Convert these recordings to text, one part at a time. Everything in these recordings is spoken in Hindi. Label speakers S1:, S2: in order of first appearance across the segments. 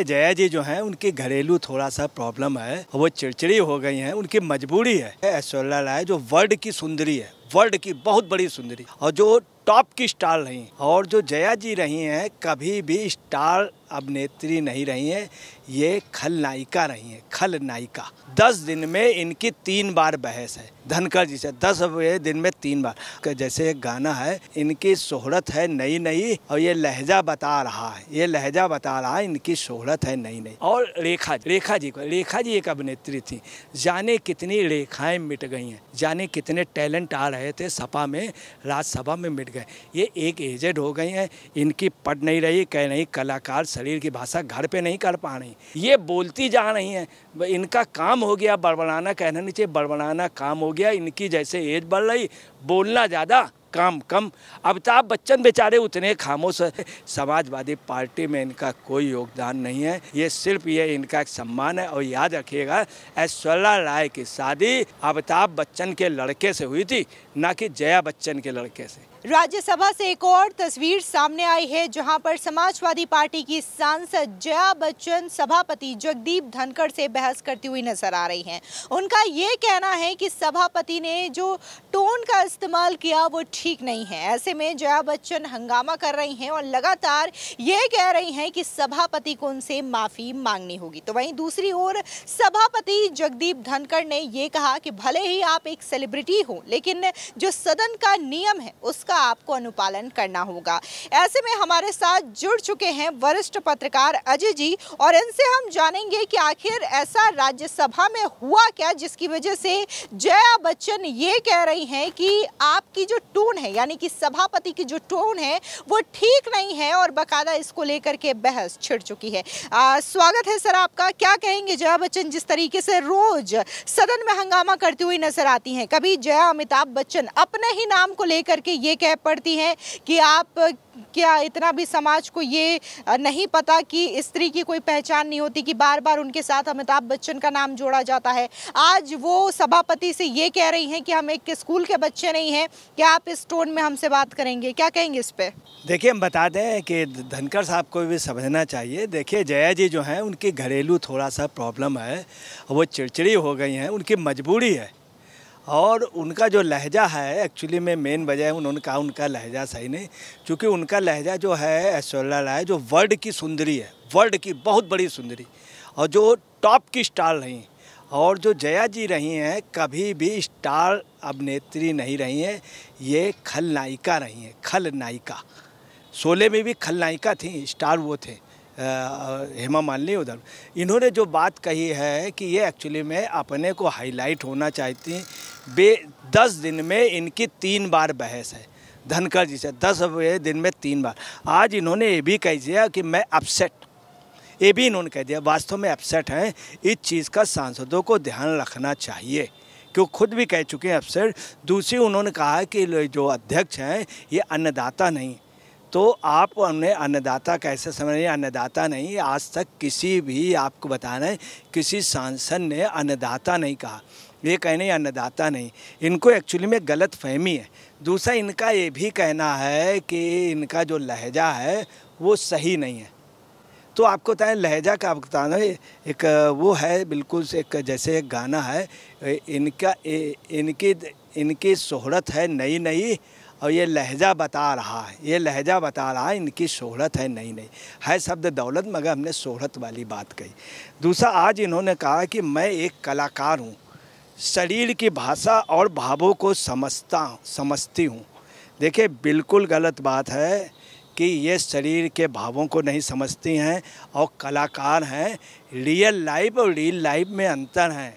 S1: जया जी जो हैं उनके घरेलू थोड़ा सा प्रॉब्लम है वो चिड़चिड़ी हो गई हैं उनकी मजबूरी है ऐश्वर्या राय जो वर्ल्ड की सुंदरी है वर्ल्ड की बहुत बड़ी सुंदरी और जो टॉप की स्टार रही और जो जया जी रही हैं कभी भी स्टार अभिनेत्री नहीं रही हैं ये खलनायिका रही हैं खलनायिका दस दिन में इनकी तीन बार बहस है धनकर जी से दस दिन में तीन बार जैसे एक गाना है इनकी शोहरत है नई नई और ये लहजा बता रहा है ये लहजा बता रहा है इनकी शोहरत है नई नई और रेखा रेखा जी को रेखा जी एक अभिनेत्री थी जाने कितनी रेखाएं मिट गई हैं जाने कितने टैलेंट आ रहे रहे थे सपा में राज्यसभा में मिट गए ये एक एजेड हो गई हैं इनकी पढ़ नहीं रही कह नहीं कलाकार शरीर की भाषा घर पे नहीं कर पा रही ये बोलती जा रही हैं इनका काम हो गया बड़बड़ाना कहना नहीं चाहिए बड़बड़ाना काम हो गया इनकी जैसे एज बढ़ रही बोलना ज़्यादा काम कम अमिताभ तो बच्चन बेचारे उतने खामोश है समाजवादी पार्टी में इनका कोई योगदान नहीं है ये सिर्फ ये इनका एक सम्मान है और याद रखिएगा ऐश्वर्या राय की शादी अमिताभ बच्चन के लड़के से हुई थी ना कि जया बच्चन के लड़के से
S2: राज्यसभा से एक और तस्वीर सामने आई है जहां पर समाजवादी पार्टी की सांसद जया बच्चन सभापति जगदीप धनखड़ से बहस करती हुई नजर आ रही हैं उनका ये कहना है कि सभापति ने जो टोन का इस्तेमाल किया वो ठीक नहीं है ऐसे में जया बच्चन हंगामा कर रही हैं और लगातार ये कह रही हैं कि सभापति को उनसे माफ़ी मांगनी होगी तो वहीं दूसरी ओर सभापति जगदीप धनखड़ ने ये कहा कि भले ही आप एक सेलिब्रिटी हो लेकिन जो सदन का नियम है उसका का आपको अनुपालन करना होगा ऐसे में हमारे साथ जुड़ चुके हैं वरिष्ठ पत्रकार अजय जी और इनसे हम जानेंगे कि आखिर ऐसा राज्यसभा में हुआ क्या जिसकी वजह से जया बच्चन ये कह रही हैं कि आपकी जो टोन है यानी कि सभापति की जो टोन है वो ठीक नहीं है और बाकायदा इसको लेकर के बहस छिड़ चुकी है आ, स्वागत है सर आपका क्या कहेंगे जया बच्चन जिस तरीके से रोज सदन में हंगामा करती हुई नजर आती हैं कभी जया अमिताभ बच्चन अपने ही नाम को लेकर के ये कह पड़ती हैं कि आप क्या इतना भी समाज को ये नहीं पता कि स्त्री की कोई पहचान नहीं होती कि बार बार उनके साथ अमिताभ बच्चन का नाम जोड़ा जाता है आज वो सभापति से ये कह रही हैं कि हम एक स्कूल के बच्चे नहीं हैं क्या आप इस टोन में हमसे बात करेंगे क्या कहेंगे इस पर
S1: देखिए हम बता दें कि धनकर साहब को भी समझना चाहिए देखिए जया जी जो हैं उनकी घरेलू थोड़ा सा प्रॉब्लम है वो चिड़चिड़ी हो गई हैं उनकी मजबूरी है और उनका जो लहजा है एक्चुअली में मेन वजह है उन्होंने कहा उनका लहजा सही नहीं क्योंकि उनका लहजा जो है ऐश्वर्या राय जो वर्ल्ड की सुंदरी है वर्ल्ड की बहुत बड़ी सुंदरी और जो टॉप की स्टार रही और जो जया जी रही हैं कभी भी स्टार अभिनेत्री नहीं रही हैं ये खलनायिका रही हैं खलनायिका शोले में भी खलनायिका थी स्टार वो थे हेमा मालिनी उधर इन्होंने जो बात कही है कि ये एक्चुअली में अपने को हाईलाइट होना चाहती बे दस दिन में इनकी तीन बार बहस है धनखड़ जी से दस दिन में तीन बार आज इन्होंने ये भी कह दिया कि मैं अपसेट ये भी इन्होंने कह दिया वास्तव में अपसेट हैं इस चीज़ का सांसदों को ध्यान रखना चाहिए क्यों खुद भी कह चुके हैं अपसेट दूसरी उन्होंने कहा कि जो अध्यक्ष हैं ये अन्नदाता नहीं तो आप उन्हें अन्नदाता कैसे समझिए अन्नदाता नहीं आज तक किसी भी आपको बताना है किसी सांसद ने अन्नदाता नहीं कहा ये कहने अन्नदाता नहीं इनको एक्चुअली में गलत फहमी है दूसरा इनका ये भी कहना है कि इनका जो लहजा है वो सही नहीं है तो आपको बताएं लहजा का आपको बताना एक वो है बिल्कुल से एक जैसे एक गाना है इनका इनकी इनकी शोहरत है नई नई और ये लहजा बता रहा है ये लहजा बता रहा है इनकी शोहरत है नई नहीं है शब्द दौलत मगर हमने शोहरत वाली बात कही दूसरा आज इन्होंने कहा कि मैं एक कलाकार हूँ शरीर की भाषा और भावों को समझता समझती हूँ देखिए बिल्कुल गलत बात है कि ये शरीर के भावों को नहीं समझती हैं और कलाकार हैं रियल लाइफ और रियल लाइफ में अंतर हैं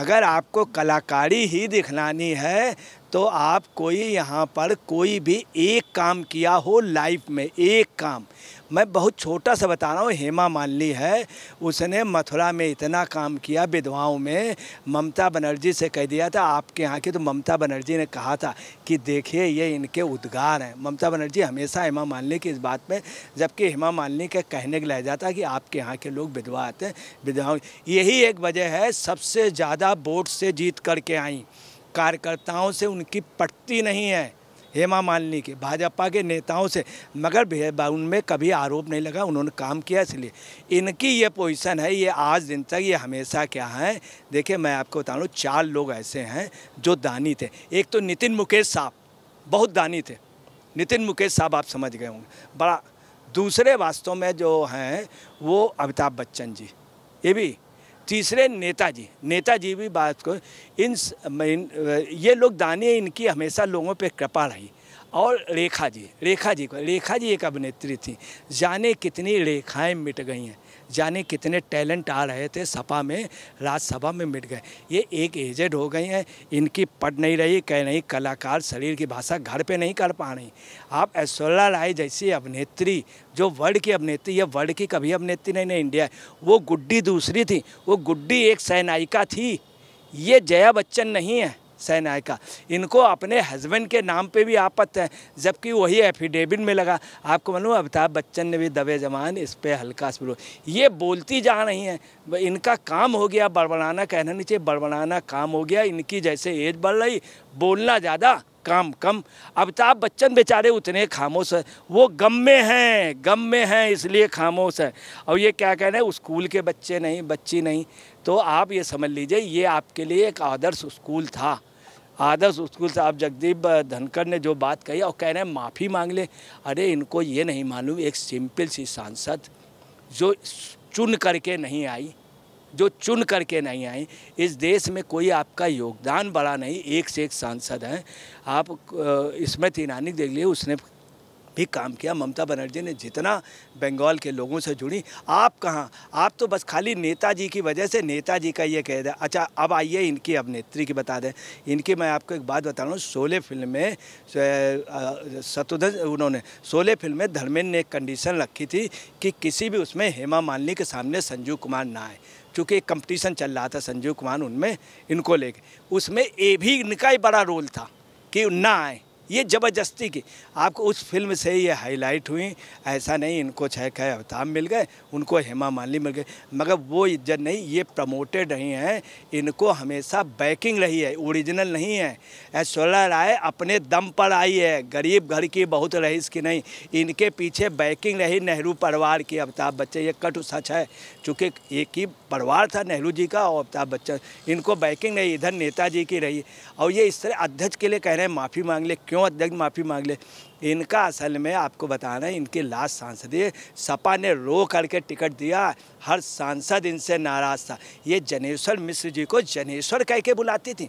S1: अगर आपको कलाकारी ही दिखलानी है तो आप कोई यहाँ पर कोई भी एक काम किया हो लाइफ में एक काम मैं बहुत छोटा सा बता रहा हूँ हेमा मालिनी है उसने मथुरा में इतना काम किया विधवाओं में ममता बनर्जी से कह दिया था आपके यहाँ की तो ममता बनर्जी ने कहा था कि देखिए ये इनके उद्गार हैं ममता बनर्जी हमेशा हेमा मालिनी की इस बात में जबकि हेमा मालिनी के कहने के लहजा जाता कि आपके यहाँ के लोग विधवा आते हैं विधवाओं यही एक वजह है सबसे ज़्यादा वोट से जीत करके आई कार्यकर्ताओं से उनकी पटती नहीं है हेमा मालिनी के भाजपा के नेताओं से मगर भेदभाव कभी आरोप नहीं लगा उन्होंने काम किया इसलिए इनकी ये पोजीशन है ये आज दिन तक ये हमेशा क्या है देखिए मैं आपको बता रहा हूँ चार लोग ऐसे हैं जो दानी थे एक तो नितिन मुकेश साहब बहुत दानी थे नितिन मुकेश साहब आप समझ गए होंगे बड़ा दूसरे वास्तव में जो हैं वो अमिताभ बच्चन जी ये भी तीसरे नेताजी नेताजी भी बात को इन ये लोग दाने इनकी हमेशा लोगों पे कृपा रही और रेखा जी रेखा जी को रेखा जी एक अभिनेत्री थी जाने कितनी रेखाएं मिट गई हैं जाने कितने टैलेंट आ रहे थे सपा में राज्यसभा में मिट गए ये एक एजेड हो गई हैं इनकी पढ़ नहीं रही कह नहीं कलाकार शरीर की भाषा घर पे नहीं कर पा रही आप ऐश्वर्या राय जैसी अभिनेत्री जो वर्ल्ड की अभिनेत्री या वर्ल्ड की कभी अभिनेत्री नहीं ना इंडिया वो गुड्डी दूसरी थी वो गुड्डी एक सहनायिका थी ये जया बच्चन नहीं है सहनायका इनको अपने हस्बैंड के नाम पे भी आपत है जबकि वही एफिडेविट में लगा आपको मालूम अमिताभ बच्चन ने भी दबे जमान इस पर हल्का स्प्रो ये बोलती जा रही हैं इनका काम हो गया बड़बड़ाना कहना नहीं चाहिए बड़बड़ाना काम हो गया इनकी जैसे एज बढ़ रही बोलना ज़्यादा काम कम अमिताभ बच्चन बेचारे उतने खामोश हैं वो गम में हैं गम में हैं इसलिए खामोश है और ये क्या कह रहे हैं स्कूल के बच्चे नहीं बच्ची नहीं तो आप ये समझ लीजिए ये आपके लिए एक आदर्श स्कूल था आदर्श स्कूल साहब जगदीप धनखड़ ने जो बात कही और कह रहे हैं माफ़ी मांग ले अरे इनको ये नहीं मालूम एक सिंपल सी सांसद जो चुन करके नहीं आई जो चुन करके नहीं आई इस देश में कोई आपका योगदान बड़ा नहीं एक से एक सांसद हैं आप स्मृति ईरानी देख लिए उसने भी काम किया ममता बनर्जी ने जितना बंगाल के लोगों से जुड़ी आप कहाँ आप तो बस खाली नेताजी की वजह से नेताजी का ये कह दें अच्छा अब आइए इनकी अभिनेत्री की बता दें इनकी मैं आपको एक बात बता रहा हूँ शोले फिल्म में शतुधन उन्होंने शोले फिल्म में धर्मेंद्र ने एक कंडीशन रखी थी कि किसी भी उसमें हेमा मालिनी के सामने संजीव कुमार ना आए चूँकि एक कंपटीशन चल रहा था संजीव कुमार उनमें इनको लेके उसमें ए भी इनका ही बड़ा रोल था कि ना आए ये ज़बरदस्ती की आपको उस फिल्म से ये हाईलाइट हुई ऐसा नहीं इनको छह छः अवताब मिल गए उनको हेमा मालिनी मिल गए मगर वो इज्जत नहीं ये प्रमोटेड रही हैं इनको हमेशा बैकिंग रही है ओरिजिनल नहीं है ऐश्वर्या राय अपने दम पर आई है गरीब घर की बहुत रही की नहीं इनके पीछे बैकिंग रही नेहरू परिवार की अमिताभ बच्चन ये कट सच है चूँकि एक ही परिवार था नेहरू जी का और अमिताभ बच्चन इनको बैकिंग रही इधर नेताजी की रही और ये इस तरह अध्यक्ष के लिए कह रहे हैं माफ़ी मांग ले क्यों क्यों अध्यक्ष माफ़ी मांग ले इनका असल में आपको बताना है इनके लास्ट सांसद ये सपा ने रो करके टिकट दिया हर सांसद इनसे नाराज़ था ये जनेश्वर मिश्र जी को जनेश्वर कह के बुलाती थी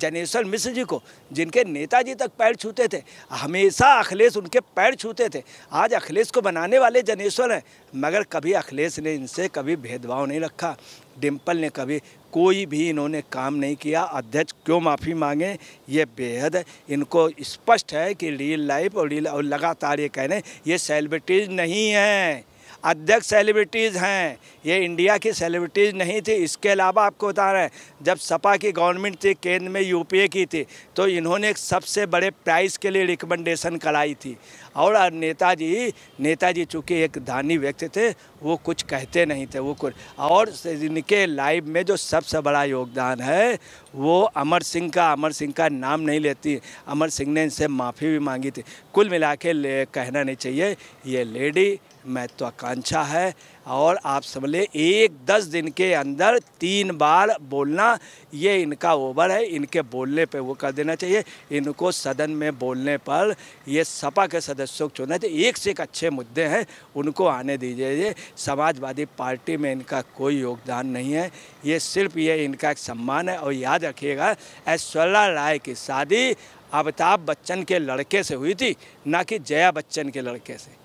S1: जनेश्वर मिश्र जी को जिनके नेताजी तक पैर छूते थे हमेशा अखिलेश उनके पैर छूते थे आज अखिलेश को बनाने वाले जनेश्वर हैं मगर कभी अखिलेश ने इनसे कभी भेदभाव नहीं रखा डिम्पल ने कभी कोई भी इन्होंने काम नहीं किया अध्यक्ष क्यों माफ़ी मांगे ये बेहद इनको स्पष्ट है कि रियल लाइफ और रियल और लगातार ये कह रहे हैं ये सेलिब्रिटीज नहीं हैं अध्यक्ष सेलिब्रिटीज़ हैं ये इंडिया की सेलिब्रिटीज़ नहीं थी इसके अलावा आपको बता रहे हैं जब सपा की गवर्नमेंट थी केंद्र में यूपीए की थी तो इन्होंने एक सबसे बड़े प्राइस के लिए रिकमेंडेशन कराई थी और नेताजी नेताजी चूँकि एक दानी व्यक्ति थे वो कुछ कहते नहीं थे वो कुछ और इनके लाइफ में जो सबसे बड़ा योगदान है वो अमर सिंह का अमर सिंह का नाम नहीं लेती अमर सिंह ने इनसे माफ़ी भी मांगी थी कुल मिला के कहना नहीं चाहिए ये लेडी महत्वाकांक्षा है और आप समझ लें एक दस दिन के अंदर तीन बार बोलना ये इनका ओवर है इनके बोलने पे वो कर देना चाहिए इनको सदन में बोलने पर ये सपा के सदस्यों को चुनना चाहिए एक से एक अच्छे मुद्दे हैं उनको आने दीजिए समाजवादी पार्टी में इनका कोई योगदान नहीं है ये सिर्फ ये इनका एक सम्मान है और याद रखिएगा ऐश्वर्या राय की शादी अमिताभ बच्चन के लड़के से हुई थी ना कि जया बच्चन के लड़के से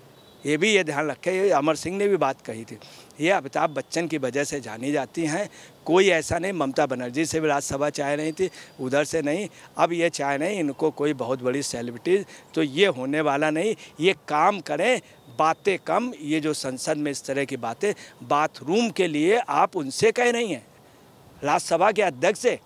S1: ये भी ये ध्यान रखें ये अमर सिंह ने भी बात कही थी ये अमिताभ बच्चन की वजह से जानी जाती हैं कोई ऐसा नहीं ममता बनर्जी से भी राज्यसभा चाह रही थी उधर से नहीं अब ये चाह नहीं इनको कोई बहुत बड़ी सेलिब्रिटीज तो ये होने वाला नहीं ये काम करें बातें कम ये जो संसद में इस तरह की बातें बाथरूम के लिए आप उनसे कह रही हैं राज्यसभा के अध्यक्ष से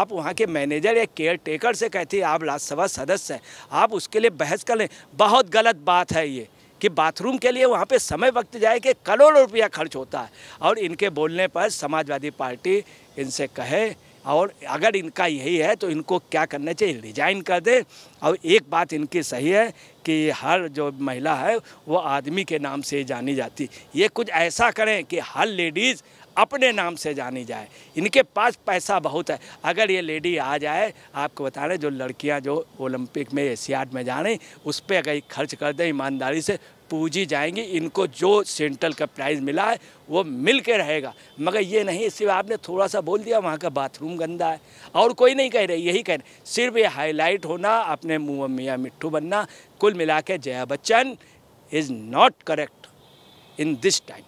S1: आप वहाँ के मैनेजर या केयर टेकर से कहती आप राज्यसभा सदस्य हैं आप उसके लिए बहस कर लें बहुत गलत बात है ये कि बाथरूम के लिए वहाँ पे समय वक्त जाए कि करोड़ों रुपया खर्च होता है और इनके बोलने पर समाजवादी पार्टी इनसे कहे और अगर इनका यही है तो इनको क्या करना चाहिए रिजाइन कर दे और एक बात इनकी सही है कि हर जो महिला है वो आदमी के नाम से जानी जाती ये कुछ ऐसा करें कि हर लेडीज़ अपने नाम से जानी जाए इनके पास पैसा बहुत है अगर ये लेडी आ जाए आपको बता रहे जो लड़कियां जो ओलंपिक में एशियाड में जा रही उस पर अगर खर्च कर दें ईमानदारी से पूजी जाएंगी इनको जो सेंट्रल का प्राइज़ मिला है वो मिल के रहेगा मगर ये नहीं सिर्फ आपने थोड़ा सा बोल दिया वहाँ का बाथरूम गंदा है और कोई नहीं कह रही यही कह रहे सिर्फ ये हाईलाइट होना अपने मुँह मियाँ मिट्टू बनना कुल मिला के Jaya Bachchan is not correct in this time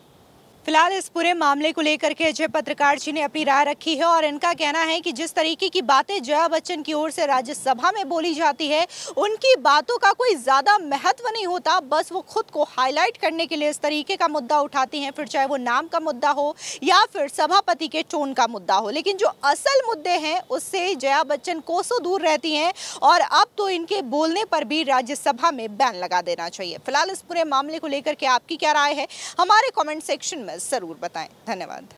S1: फिलहाल इस पूरे मामले
S2: को लेकर के अजय पत्रकार जी ने अपनी राय रखी है और इनका कहना है कि जिस तरीके की बातें जया बच्चन की ओर से राज्यसभा में बोली जाती है उनकी बातों का कोई ज़्यादा महत्व नहीं होता बस वो खुद को हाईलाइट करने के लिए इस तरीके का मुद्दा उठाती हैं फिर चाहे वो नाम का मुद्दा हो या फिर सभापति के टोन का मुद्दा हो लेकिन जो असल मुद्दे हैं उससे जया बच्चन कोसों दूर रहती हैं और अब तो इनके बोलने पर भी राज्यसभा में बैन लगा देना चाहिए फिलहाल इस पूरे मामले को लेकर के आपकी क्या राय है हमारे कॉमेंट सेक्शन में जरूर बताएं धन्यवाद